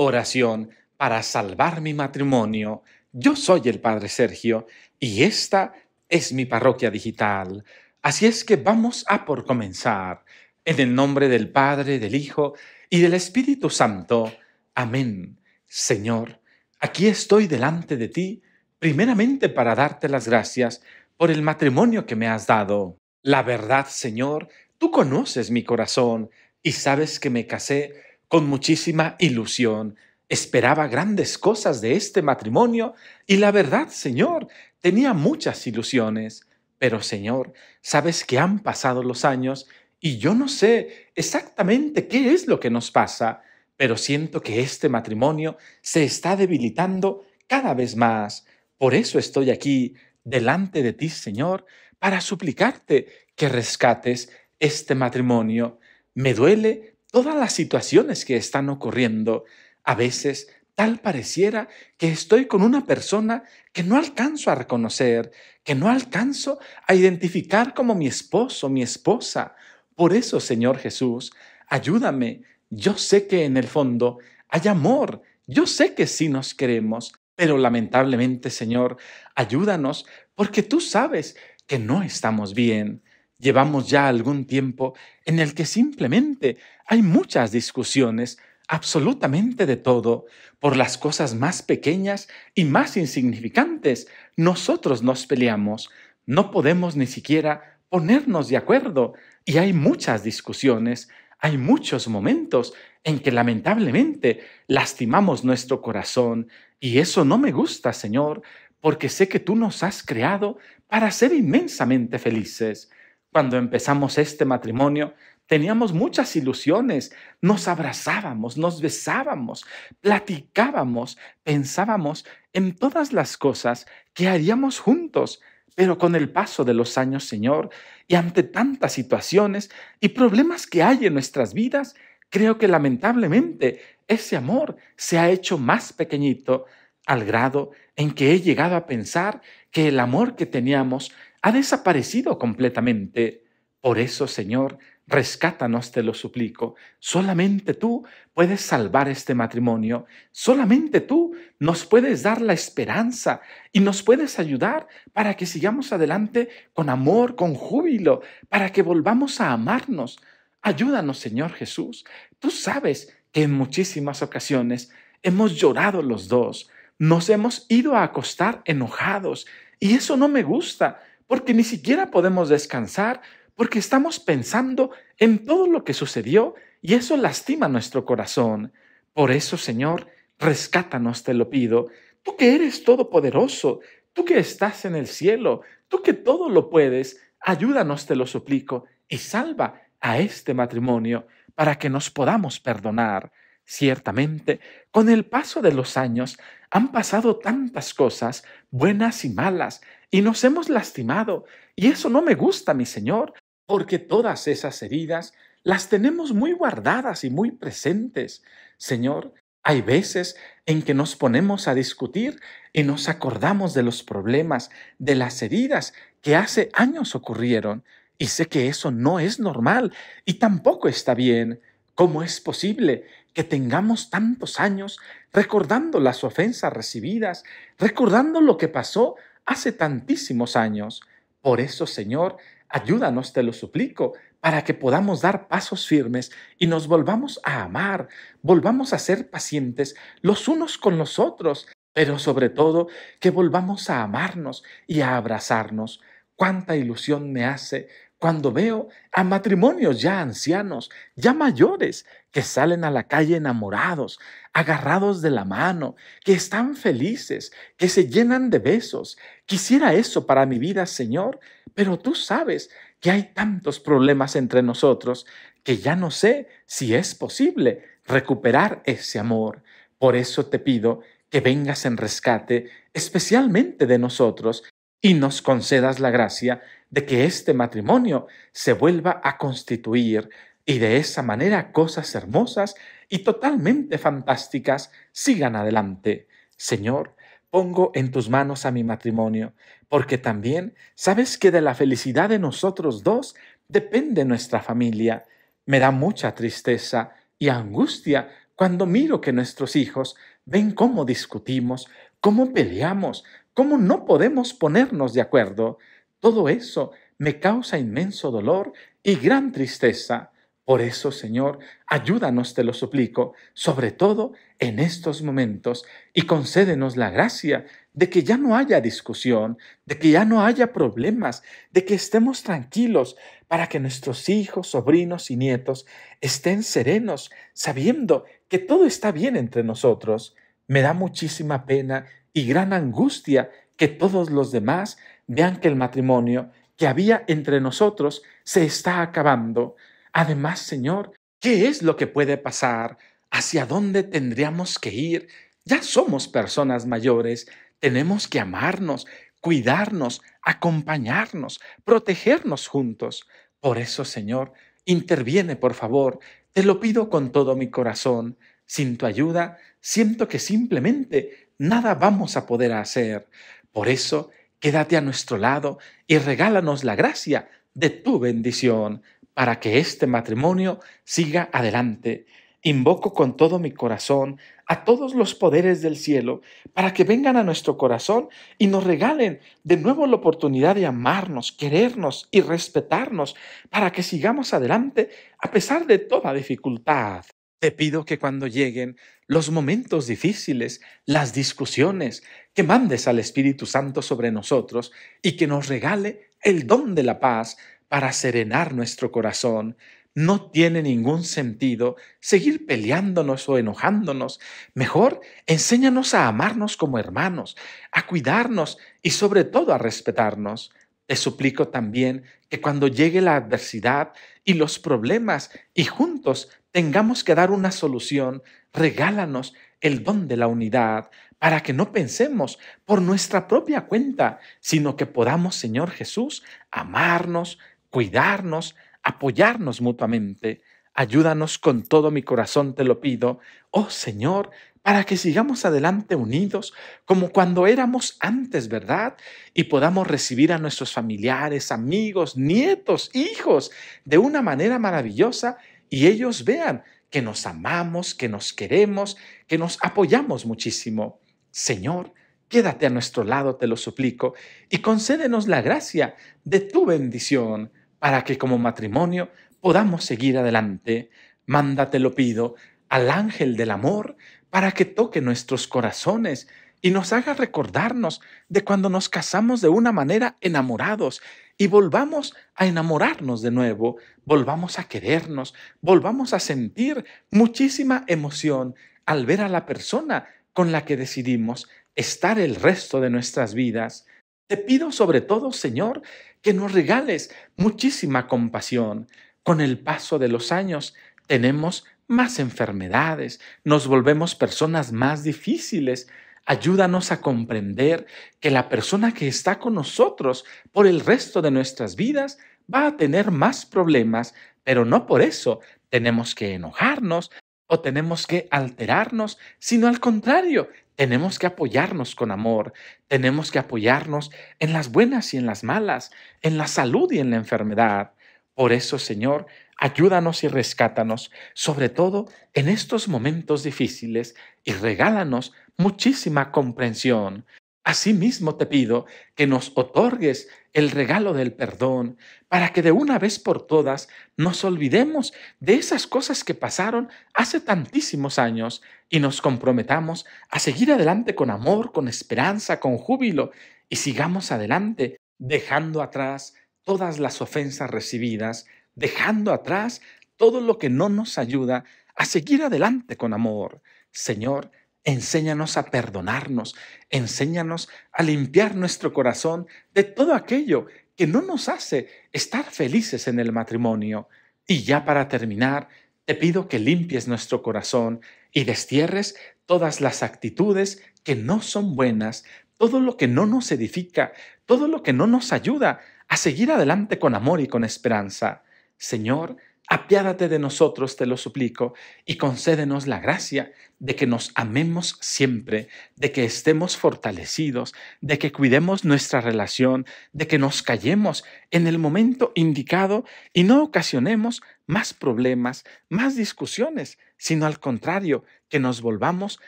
oración para salvar mi matrimonio. Yo soy el Padre Sergio y esta es mi parroquia digital. Así es que vamos a por comenzar. En el nombre del Padre, del Hijo y del Espíritu Santo. Amén. Señor, aquí estoy delante de ti, primeramente para darte las gracias por el matrimonio que me has dado. La verdad, Señor, tú conoces mi corazón y sabes que me casé con muchísima ilusión. Esperaba grandes cosas de este matrimonio y la verdad, Señor, tenía muchas ilusiones. Pero, Señor, sabes que han pasado los años y yo no sé exactamente qué es lo que nos pasa, pero siento que este matrimonio se está debilitando cada vez más. Por eso estoy aquí, delante de ti, Señor, para suplicarte que rescates este matrimonio. Me duele todas las situaciones que están ocurriendo. A veces tal pareciera que estoy con una persona que no alcanzo a reconocer, que no alcanzo a identificar como mi esposo, mi esposa. Por eso, Señor Jesús, ayúdame. Yo sé que en el fondo hay amor. Yo sé que sí nos queremos, pero lamentablemente, Señor, ayúdanos porque tú sabes que no estamos bien. Llevamos ya algún tiempo en el que simplemente hay muchas discusiones, absolutamente de todo, por las cosas más pequeñas y más insignificantes. Nosotros nos peleamos, no podemos ni siquiera ponernos de acuerdo y hay muchas discusiones, hay muchos momentos en que lamentablemente lastimamos nuestro corazón y eso no me gusta, Señor, porque sé que tú nos has creado para ser inmensamente felices. Cuando empezamos este matrimonio, Teníamos muchas ilusiones, nos abrazábamos, nos besábamos, platicábamos, pensábamos en todas las cosas que haríamos juntos, pero con el paso de los años, Señor, y ante tantas situaciones y problemas que hay en nuestras vidas, creo que lamentablemente ese amor se ha hecho más pequeñito al grado en que he llegado a pensar que el amor que teníamos ha desaparecido completamente. Por eso, Señor, Rescátanos, te lo suplico. Solamente tú puedes salvar este matrimonio. Solamente tú nos puedes dar la esperanza y nos puedes ayudar para que sigamos adelante con amor, con júbilo, para que volvamos a amarnos. Ayúdanos, Señor Jesús. Tú sabes que en muchísimas ocasiones hemos llorado los dos, nos hemos ido a acostar enojados y eso no me gusta porque ni siquiera podemos descansar porque estamos pensando en todo lo que sucedió y eso lastima nuestro corazón. Por eso, Señor, rescátanos, te lo pido. Tú que eres todopoderoso, tú que estás en el cielo, tú que todo lo puedes, ayúdanos, te lo suplico, y salva a este matrimonio para que nos podamos perdonar. Ciertamente, con el paso de los años han pasado tantas cosas, buenas y malas, y nos hemos lastimado, y eso no me gusta, mi Señor porque todas esas heridas las tenemos muy guardadas y muy presentes. Señor, hay veces en que nos ponemos a discutir y nos acordamos de los problemas, de las heridas que hace años ocurrieron, y sé que eso no es normal y tampoco está bien. ¿Cómo es posible que tengamos tantos años recordando las ofensas recibidas, recordando lo que pasó hace tantísimos años? Por eso, Señor, Ayúdanos, te lo suplico, para que podamos dar pasos firmes y nos volvamos a amar, volvamos a ser pacientes los unos con los otros, pero sobre todo que volvamos a amarnos y a abrazarnos. Cuánta ilusión me hace cuando veo a matrimonios ya ancianos, ya mayores, que salen a la calle enamorados, agarrados de la mano, que están felices, que se llenan de besos. Quisiera eso para mi vida, Señor, pero tú sabes que hay tantos problemas entre nosotros que ya no sé si es posible recuperar ese amor. Por eso te pido que vengas en rescate especialmente de nosotros y nos concedas la gracia de que este matrimonio se vuelva a constituir y de esa manera cosas hermosas y totalmente fantásticas sigan adelante. Señor, pongo en tus manos a mi matrimonio, porque también sabes que de la felicidad de nosotros dos depende nuestra familia. Me da mucha tristeza y angustia cuando miro que nuestros hijos ven cómo discutimos, cómo peleamos, cómo no podemos ponernos de acuerdo. Todo eso me causa inmenso dolor y gran tristeza. Por eso, Señor, ayúdanos, te lo suplico, sobre todo en estos momentos, y concédenos la gracia de que ya no haya discusión, de que ya no haya problemas, de que estemos tranquilos para que nuestros hijos, sobrinos y nietos estén serenos, sabiendo que todo está bien entre nosotros. Me da muchísima pena y gran angustia que todos los demás vean que el matrimonio que había entre nosotros se está acabando, Además, Señor, ¿qué es lo que puede pasar? ¿Hacia dónde tendríamos que ir? Ya somos personas mayores, tenemos que amarnos, cuidarnos, acompañarnos, protegernos juntos. Por eso, Señor, interviene, por favor, te lo pido con todo mi corazón. Sin tu ayuda, siento que simplemente nada vamos a poder hacer. Por eso, quédate a nuestro lado y regálanos la gracia de tu bendición para que este matrimonio siga adelante. Invoco con todo mi corazón a todos los poderes del cielo para que vengan a nuestro corazón y nos regalen de nuevo la oportunidad de amarnos, querernos y respetarnos para que sigamos adelante a pesar de toda dificultad. Te pido que cuando lleguen los momentos difíciles, las discusiones, que mandes al Espíritu Santo sobre nosotros y que nos regale el don de la paz para serenar nuestro corazón, no tiene ningún sentido seguir peleándonos o enojándonos. Mejor enséñanos a amarnos como hermanos, a cuidarnos y sobre todo a respetarnos. Te suplico también que cuando llegue la adversidad y los problemas y juntos tengamos que dar una solución, regálanos el don de la unidad para que no pensemos por nuestra propia cuenta, sino que podamos, Señor Jesús, amarnos, cuidarnos, apoyarnos mutuamente. Ayúdanos con todo mi corazón, te lo pido, oh Señor, para que sigamos adelante unidos como cuando éramos antes, ¿verdad? Y podamos recibir a nuestros familiares, amigos, nietos, hijos de una manera maravillosa y ellos vean que nos amamos, que nos queremos, que nos apoyamos muchísimo. Señor, quédate a nuestro lado, te lo suplico, y concédenos la gracia de tu bendición para que como matrimonio podamos seguir adelante. Mándate lo pido al ángel del amor para que toque nuestros corazones y nos haga recordarnos de cuando nos casamos de una manera enamorados y volvamos a enamorarnos de nuevo, volvamos a querernos, volvamos a sentir muchísima emoción al ver a la persona con la que decidimos estar el resto de nuestras vidas. Te pido sobre todo, Señor, que nos regales muchísima compasión. Con el paso de los años tenemos más enfermedades, nos volvemos personas más difíciles. Ayúdanos a comprender que la persona que está con nosotros por el resto de nuestras vidas va a tener más problemas, pero no por eso tenemos que enojarnos o tenemos que alterarnos, sino al contrario, tenemos que apoyarnos con amor, tenemos que apoyarnos en las buenas y en las malas, en la salud y en la enfermedad. Por eso, Señor, ayúdanos y rescátanos, sobre todo en estos momentos difíciles, y regálanos muchísima comprensión Asimismo te pido que nos otorgues el regalo del perdón para que de una vez por todas nos olvidemos de esas cosas que pasaron hace tantísimos años y nos comprometamos a seguir adelante con amor, con esperanza, con júbilo y sigamos adelante dejando atrás todas las ofensas recibidas, dejando atrás todo lo que no nos ayuda a seguir adelante con amor. Señor, Enséñanos a perdonarnos, enséñanos a limpiar nuestro corazón de todo aquello que no nos hace estar felices en el matrimonio. Y ya para terminar, te pido que limpies nuestro corazón y destierres todas las actitudes que no son buenas, todo lo que no nos edifica, todo lo que no nos ayuda a seguir adelante con amor y con esperanza. Señor, apiádate de nosotros, te lo suplico, y concédenos la gracia de que nos amemos siempre, de que estemos fortalecidos, de que cuidemos nuestra relación, de que nos callemos en el momento indicado y no ocasionemos más problemas, más discusiones, sino al contrario, que nos volvamos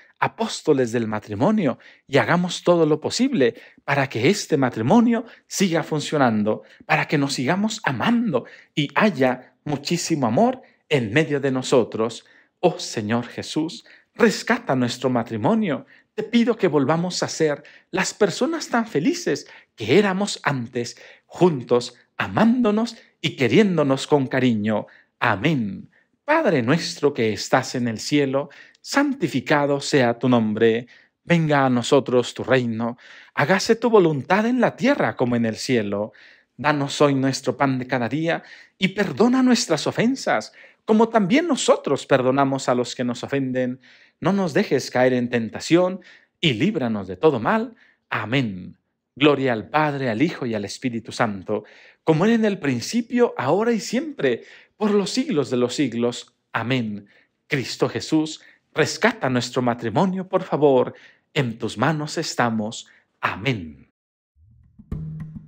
apóstoles del matrimonio y hagamos todo lo posible para que este matrimonio siga funcionando, para que nos sigamos amando y haya muchísimo amor en medio de nosotros. Oh Señor Jesús, rescata nuestro matrimonio. Te pido que volvamos a ser las personas tan felices que éramos antes, juntos, amándonos y queriéndonos con cariño. Amén. Padre nuestro que estás en el cielo, santificado sea tu nombre. Venga a nosotros tu reino. Hágase tu voluntad en la tierra como en el cielo. Danos hoy nuestro pan de cada día y perdona nuestras ofensas, como también nosotros perdonamos a los que nos ofenden. No nos dejes caer en tentación y líbranos de todo mal. Amén. Gloria al Padre, al Hijo y al Espíritu Santo, como era en el principio, ahora y siempre, por los siglos de los siglos. Amén. Cristo Jesús, rescata nuestro matrimonio, por favor. En tus manos estamos. Amén.